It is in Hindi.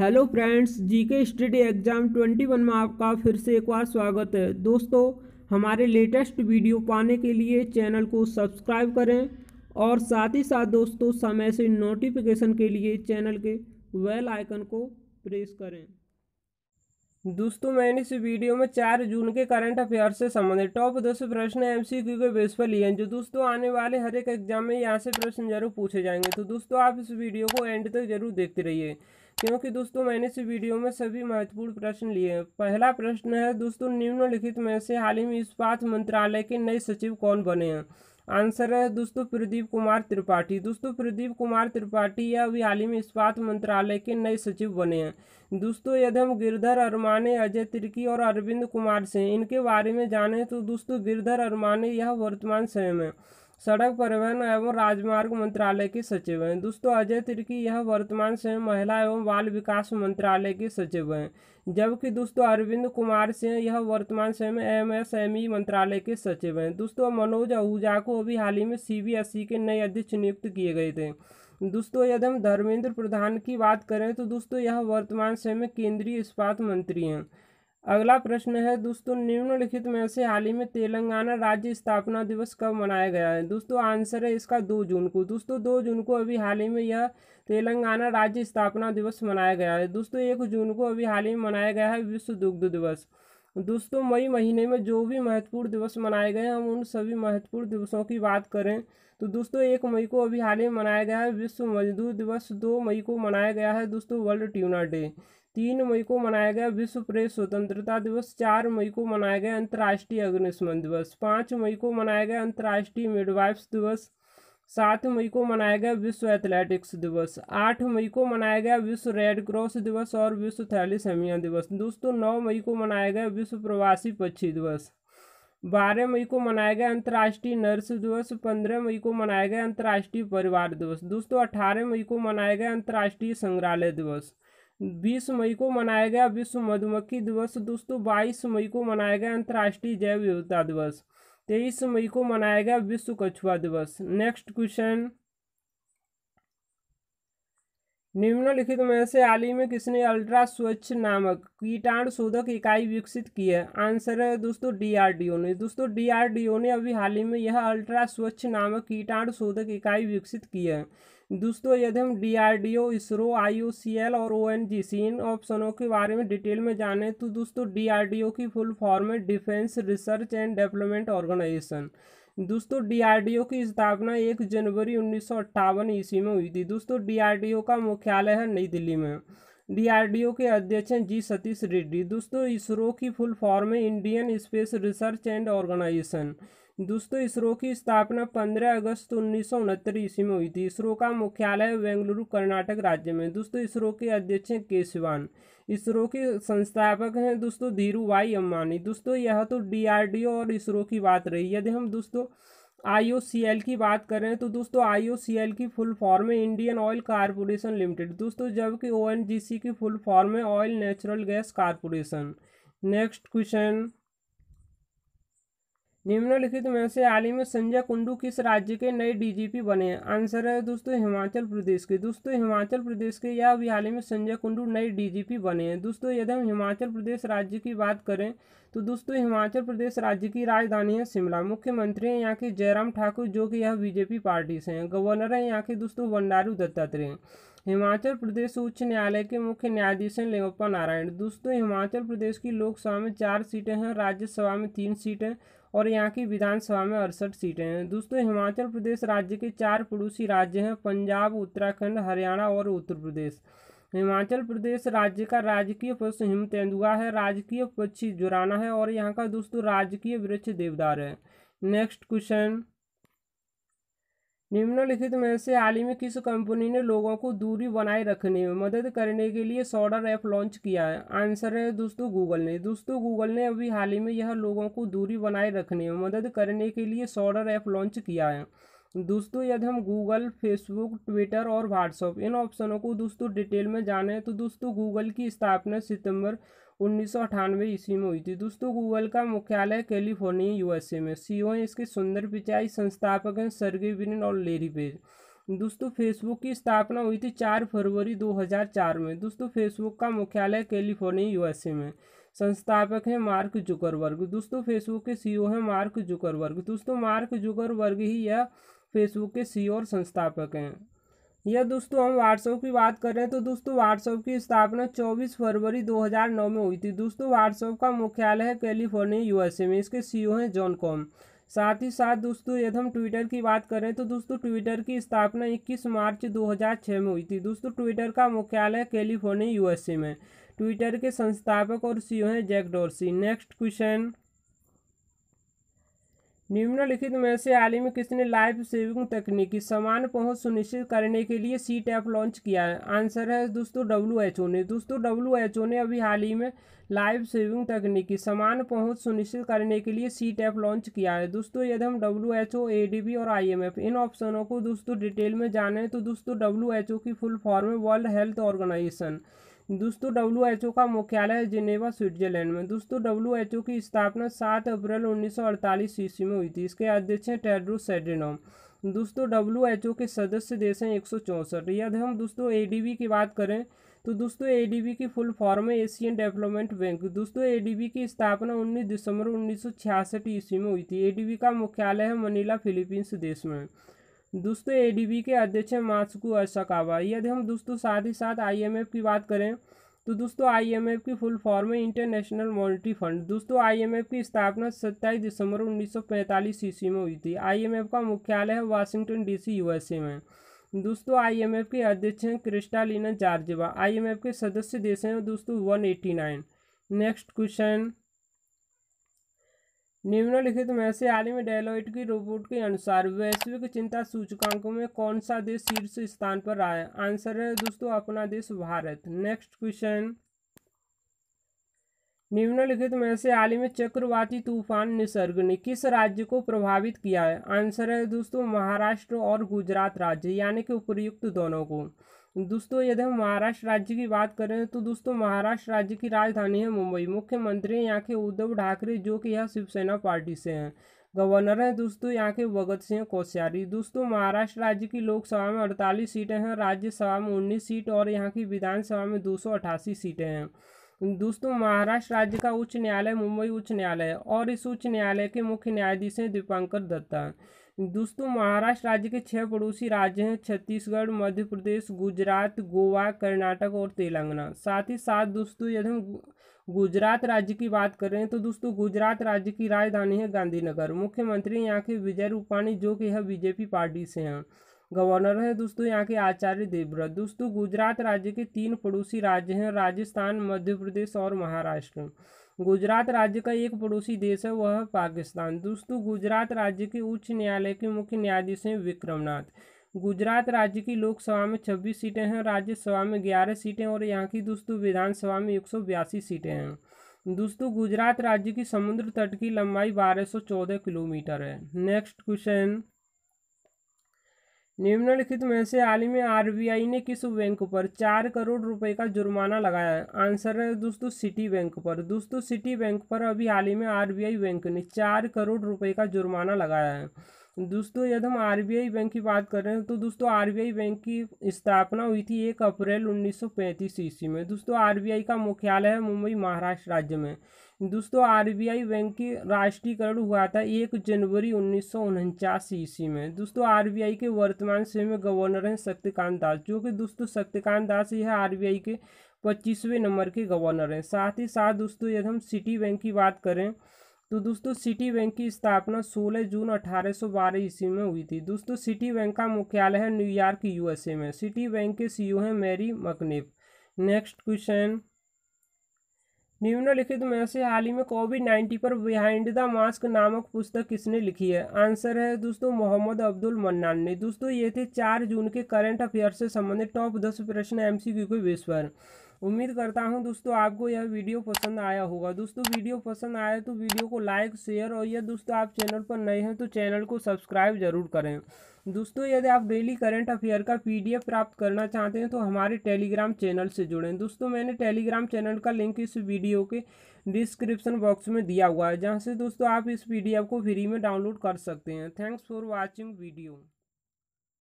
hello friends GK study exam 21 में आपका फिर से एक बार स्वागत है दोस्तों हमारे लेटेस्ट वीडियो पाने के लिए चैनल को सब्सक्राइब करें और साथ ही साथ दोस्तों समय से नोटिफिकेशन के लिए चैनल के वेल आइकन को प्रेस करें दोस्तों मैंने इस वीडियो में चार जून के करंट अफेयर से संबंधित टॉप दस प्रश्न एम के बेस पर लिए हैं जो दोस्तों आने वाले हर एक एग्जाम में यहाँ से प्रश्न जरूर पूछे जाएंगे तो दोस्तों आप इस वीडियो को एंड तक जरूर देखते रहिए क्योंकि दोस्तों मैंने इस वीडियो में सभी महत्वपूर्ण प्रश्न लिए हैं पहला प्रश्न है दोस्तों निम्नलिखित में से हाल ही में इस्पात मंत्रालय के नए सचिव कौन बने हैं आंसर है दोस्तों प्रदीप कुमार त्रिपाठी दोस्तों प्रदीप कुमार त्रिपाठी यह अभी हाल ही में इस्पात मंत्रालय के नए सचिव बने हैं दोस्तों यदि हम गिरधर अरमाने अजय तिर्की और अरविंद कुमार सिंह इनके बारे में जाने तो दोस्तों गिरधर अरमाने यह वर्तमान समय में सड़क परिवहन एवं राजमार्ग मंत्रालय की सचिव हैं दोस्तों अजय तिर्की यह वर्तमान समय महिला एवं बाल विकास मंत्रालय के सचिव हैं जबकि दोस्तों अरविंद कुमार सिंह यह वर्तमान समय में एमएसएमई मंत्रालय के सचिव हैं दोस्तों मनोज आहूजा को अभी हाल ही में सीबीएसई के नए अध्यक्ष नियुक्त किए गए थे दोस्तों यदि हम धर्मेंद्र प्रधान की बात करें तो दोस्तों यह वर्तमान समय में केंद्रीय इस्पात मंत्री हैं अगला प्रश्न है दोस्तों निम्नलिखित में से हाल ही में तेलंगाना राज्य स्थापना दिवस कब मनाया गया है दोस्तों आंसर है इसका दो जून को दोस्तों दो जून को अभी हाल ही में यह तेलंगाना राज्य स्थापना दिवस मनाया गया है दोस्तों एक जून को अभी हाल ही में मनाया गया है विश्व दुग्ध दिवस दोस्तों मई महीने में जो भी महत्वपूर्ण दिवस मनाए गए हम उन सभी महत्वपूर्ण दिवसों की बात करें तो दोस्तों एक मई को अभी हाल ही में मनाया गया है विश्व मजदूर दिवस दो मई को मनाया गया है दोस्तों वर्ल्ड ट्यूनर डे तीन मई को मनाया गया विश्व प्रेस स्वतंत्रता दिवस चार मई को मनाया गया अंतर्राष्ट्रीय अग्निशमन दिवस पाँच मई को मनाया गया अंतर्राष्ट्रीय मिडवाइफ्स दिवस सात मई को मनाया गया विश्व एथलेटिक्स दिवस आठ मई को मनाया गया विश्व रेड क्रॉस दिवस और विश्व थैलीसेमिया दिवस दोस्तों नौ मई को मनाया गया विश्व प्रवासी पक्षी दिवस बारह मई को मनाया गया अंतर्राष्ट्रीय नर्स दिवस पंद्रह मई को मनाया गया अंतर्राष्ट्रीय परिवार दिवस दोस्तों अठारह मई को मनाया गया अंतर्राष्ट्रीय संग्रहालय दिवस बीस मई को मनाया गया विश्व मधुमक्खी दिवस दोस्तों बाईस मई को मनाया गया अंतर्राष्ट्रीय जैव विविधता दिवस तेईस मई को मनाया गया विश्व कछुआ दिवस नेक्स्ट क्वेश्चन निम्नलिखित में से हाल ही में किसने अल्ट्रा स्वच्छ नामक कीटाणु शोधक इकाई विकसित की है आंसर है दोस्तों डीआरडीओ ने दोस्तों डीआरडीओ ने अभी हाल ही में यह अल्ट्रा स्वच्छ नामक कीटाणु शोधक इकाई विकसित की है दोस्तों यदि हम D R D O ISRO I O C L और ओ एन जी सी इन ऑप्शनों के बारे में डिटेल में जाने तो दोस्तों डी आर डी ओ की फुल फॉर्म है defence research and development organisation दोस्तों डीआरडीओ की स्थापना एक जनवरी उन्नीस ईस्वी में हुई थी दोस्तों डीआरडीओ का मुख्यालय है नई दिल्ली में डीआरडीओ के अध्यक्ष हैं जी सतीश रेड्डी दोस्तों इसरो की फुल फॉर्म है Indian space research and organisation दोस्तों इसरो की स्थापना 15 अगस्त उन्नीस सौ ईस्वी में हुई थी इसरो का मुख्यालय बेंगलुरु कर्नाटक राज्य में दोस्तों इसरो के अध्यक्ष हैं के सिवान इसरो के संस्थापक हैं दोस्तों धीरू भाई अम्बानी दोस्तों यह तो डीआरडीओ और इसरो की बात रही यदि हम दोस्तों आईओसीएल की बात करें तो दोस्तों आईओसीएल की फुल फॉर्म है इंडियन ऑयल कारपोरेशन लिमिटेड दोस्तों जबकि ओएनजीसी की फुल फॉर्म है oil natural gas corporation next question निम्नलिखित में से हाल ही में संजय कुंडू किस राज्य के नए डीजीपी बने हैं आंसर है दोस्तों हिमाचल प्रदेश के दोस्तों हिमाचल प्रदेश के या अभी हाल ही में संजय कुंडू नए डीजीपी बने हैं दोस्तों यदि हम हिमाचल प्रदेश राज्य की बात करें तो दोस्तों हिमाचल प्रदेश राज्य की राजधानी है शिमला मुख्यमंत्री हैं यहाँ के जयराम ठाकुर जो कि यह बीजेपी पार्टी से हैं गवर्नर हैं यहाँ के दोस्तों बंडारू दत्तात्रेय हिमाचल प्रदेश उच्च न्यायालय के मुख्य न्यायाधीश हैं लेंगप्पा नारायण दोस्तों हिमाचल प्रदेश की लोकसभा में चार सीटें हैं राज्यसभा में तीन सीटें और यहाँ की विधानसभा में अड़सठ सीटें हैं दोस्तों हिमाचल प्रदेश राज्य के चार पड़ोसी राज्य हैं पंजाब उत्तराखंड हरियाणा और उत्तर प्रदेश हिमाचल प्रदेश राज्य का राजकीय पशु हिम तेंदुआ है राजकीय पक्षी जुराना है और यहाँ का दोस्तों राजकीय वृक्ष देवदार है नेक्स्ट क्वेश्चन निम्नलिखित में से हाल ही में किस कंपनी ने लोगों को दूरी बनाए रखने में मदद करने के लिए सोडर ऐप लॉन्च किया है आंसर है दोस्तों गूगल ने दोस्तों गूगल ने अभी हाल ही में यह लोगों को दूरी बनाए रखने में मदद करने के लिए सोडर ऐप लॉन्च किया है दोस्तों यदि हम गूगल फेसबुक ट्विटर और व्हाट्सअप इन ऑप्शनों को दोस्तों डिटेल में जाने तो दोस्तों गूगल की स्थापना सितंबर उन्नीस ईस्वी में हुई थी दोस्तों गूगल का मुख्यालय कैलिफोर्निया यूएसए में सी ओ इसके सुंदर पिचाई संस्थापक हैं सर्गे ब्रिन और लेरी पेज दोस्तों फेसबुक की स्थापना हुई थी चार फरवरी 2004 में दोस्तों फेसबुक का मुख्यालय कैलिफोर्निया यूएसए में संस्थापक हैं मार्क जुकरवर्ग दोस्तों फेसबुक के सीईओ हैं मार्क जुकरवर्ग दोस्तों मार्क जुकरवर्ग ही यह फेसबुक के सीईओ और संस्थापक हैं यह दोस्तों हम व्हाट्सएप की बात कर रहे हैं तो दोस्तों व्हाट्सएप की स्थापना 24 फरवरी 2009 में हुई थी दोस्तों व्हाट्सएप का मुख्यालय है कैलिफोर्निया यूएसए में इसके सीईओ e हैं जॉन कॉम साथ ही साथ दोस्तों यदि हम ट्विटर की बात करें तो दोस्तों ट्विटर की स्थापना 21 मार्च 2006 में हुई थी दोस्तों ट्विटर का मुख्यालय कैलिफोर्निया यूएसए में ट्विटर के संस्थापक और ओ e हैं जैक डोरसी नेक्स्ट क्वेश्चन निम्नलिखित में से में किसने लाइफ सेविंग तकनीक की समान पहुंच सुनिश्चित करने के लिए सी टैप लॉन्च किया है आंसर है दोस्तों डब्ल्यू एच ओ ने दोस्तों डब्ल्यू एच ओ ने अभी हाल ही में लाइफ सेविंग तकनीक की समान पहुंच सुनिश्चित करने के लिए सी टैप लॉन्च किया है दोस्तों यदि हम W H O A D B और आई एम एफ इन ऑप्शनों को दोस्तों डिटेल में जानें तो दोस्तों डब्ल्यू एच ओ की फुल फॉर्म है वर्ल्ड हेल्थ ऑर्गेनाइजेशन दोस्तों डब्ल्यू का मुख्यालय जिनेवा स्विट्जरलैंड में दोस्तों डब्ल्यू की स्थापना सात अप्रैल उन्नीस सौ अड़तालीस ईस्वी में हुई थी इसके अध्यक्ष हैं टेड्रोस सेड्रेनॉम दोस्तों डब्ल्यू के सदस्य देश हैं एक सौ चौंसठ यदि हम दोस्तों ए की बात करें तो दोस्तों ए की फुल फॉर्म है एशियन डेवलपमेंट बैंक दोस्तों ए की स्थापना 19 दिसंबर उन्नीस ईस्वी में हुई थी ए का मुख्यालय है मनीला फिलीपींस देश में दोस्तों एडीबी के अध्यक्ष हैं मासुको असाकावा यदि हम दोस्तों साथ ही साथ आईएमएफ की बात करें तो दोस्तों आईएमएफ की फुल फॉर्म है इंटरनेशनल मॉनिटरी फंड दोस्तों आईएमएफ की स्थापना सत्ताईस दिसंबर उन्नीस सौ पैंतालीस ईस्वी में हुई थी आईएमएफ का मुख्यालय है वाशिंगटन डीसी यूएसए में दोस्तों आईएमएफ के अध्यक्ष हैं क्रिस्टालिना जार्जेवा आईएमएफ के सदस्य देश हैं दोस्तों नाइन नेक्स्ट क्वेश्चन निम्नलिखित में से हाल ही में डेलोइट की रिपोर्ट के अनुसार वैश्विक चिंता सूचकांकों में कौन सा देश शीर्ष स्थान पर रहा है आंसर है दोस्तों अपना देश भारत नेक्स्ट क्वेश्चन निम्नलिखित में से हाल ही में चक्रवाती तूफान निसर्ग ने किस राज्य को प्रभावित किया है आंसर है दोस्तों महाराष्ट्र और गुजरात राज्य यानी कि उपयुक्त दोनों को दोस्तों यदि हम महाराष्ट्र राज्य की बात करें तो दोस्तों महाराष्ट्र राज्य की राजधानी है मुंबई मुख्यमंत्री यहाँ के उद्धव ठाकरे जो कि यह शिवसेना पार्टी से हैं गवर्नर हैं दोस्तों यहाँ के भगत सिंह कोश्यारी दोस्तों महाराष्ट्र राज्य की लोकसभा में अड़तालीस सीटें हैं राज्यसभा में उन्नीस सीट और यहाँ की विधानसभा में दो सीटें हैं दोस्तों महाराष्ट्र राज्य का उच्च न्यायालय मुंबई उच्च न्यायालय और इस उच्च न्यायालय के मुख्य न्यायाधीश हैं दीपांकर दत्ता दोस्तों महाराष्ट्र राज्य के छह पड़ोसी राज्य हैं छत्तीसगढ़ मध्य प्रदेश गुजरात गोवा कर्नाटक और तेलंगाना साथ ही साथ दोस्तों यदि हम गुजरात राज्य की बात कर रहे हैं तो दोस्तों गुजरात राज्य की राजधानी है गांधीनगर मुख्यमंत्री यहाँ के विजय रूपाणी जो कि यह बीजेपी पार्टी से हैं गवर्नर है दोस्तों यहाँ के आचार्य देवव्रत दोस्तों गुजरात राज्य के तीन पड़ोसी राज्य हैं राजस्थान मध्य प्रदेश और महाराष्ट्र गुजरात राज्य का एक पड़ोसी देश है वह पाकिस्तान दोस्तों गुजरात राज्य के उच्च न्यायालय के मुख्य न्यायाधीश हैं विक्रमनाथ गुजरात राज्य की लोकसभा में छब्बीस सीटें हैं राज्यसभा में ग्यारह सीटें और यहाँ की दोस्तों विधानसभा में एक सीटें हैं दोस्तों गुजरात राज्य की समुद्र तट की लंबाई 1214 किलोमीटर है नेक्स्ट क्वेश्चन निम्नलिखित में से हाल ही में आरबीआई ने किस बैंक पर चार करोड़ रुपए का जुर्माना लगाया है आंसर है दोस्तों सिटी बैंक पर दोस्तों सिटी बैंक पर अभी हाल ही में आरबीआई बैंक ने चार करोड़ रुपए का जुर्माना लगाया है दोस्तों यदि तो हम आरबीआई बैंक की बात कर रहे हैं तो दोस्तों आरबीआई बैंक की स्थापना हुई थी एक अप्रैल 1935 ईस्वी में दोस्तों आरबीआई का मुख्यालय है मुंबई महाराष्ट्र राज्य में दोस्तों आरबीआई बैंक की राष्ट्रीयकरण हुआ था एक जनवरी उन्नीस ईस्वी में दोस्तों आरबीआई के वर्तमान समय में गवर्नर हैं शक्तिकांत दास जो कि दोस्तों शक्तिकांत दास यह आर के पच्चीसवें नंबर के गवर्नर हैं साथ ही साथ दोस्तों यदि हम सिटी बैंक की बात करें तो दोस्तों सिटी बैंक की स्थापना 16 जून बारह ईस्वी में हुई थी दोस्तों सिटी बैंक का मुख्यालय है न्यूयॉर्क यूएसए में सिटी बैंक के सीईओ हैं मैरी मकनिप नेक्स्ट क्वेश्चन निम्नलिखित में से हाल ही में कोविड नाइन्टीन पर बिहाइंड द मास्क नामक पुस्तक किसने लिखी है आंसर है दोस्तों मोहम्मद अब्दुल मन्नान ने दोस्तों ये थे चार जून के करंट अफेयर से संबंधित टॉप दस प्रश्न एमसीक्यू के विश्व उम्मीद करता हूँ दोस्तों आपको यह वीडियो पसंद आया होगा दोस्तों वीडियो पसंद आया तो वीडियो को लाइक शेयर और यह दोस्तों आप चैनल पर नए हैं तो चैनल को सब्सक्राइब जरूर करें दोस्तों यदि आप डेली करंट अफेयर का पीडीएफ प्राप्त करना चाहते हैं तो हमारे टेलीग्राम चैनल से जुड़ें दोस्तों मैंने टेलीग्राम चैनल का लिंक इस वीडियो के डिस्क्रिप्शन बॉक्स में दिया हुआ है जहाँ से दोस्तों आप इस पीडीएफ को फ्री में डाउनलोड कर सकते हैं थैंक्स फॉर वॉचिंग वीडियो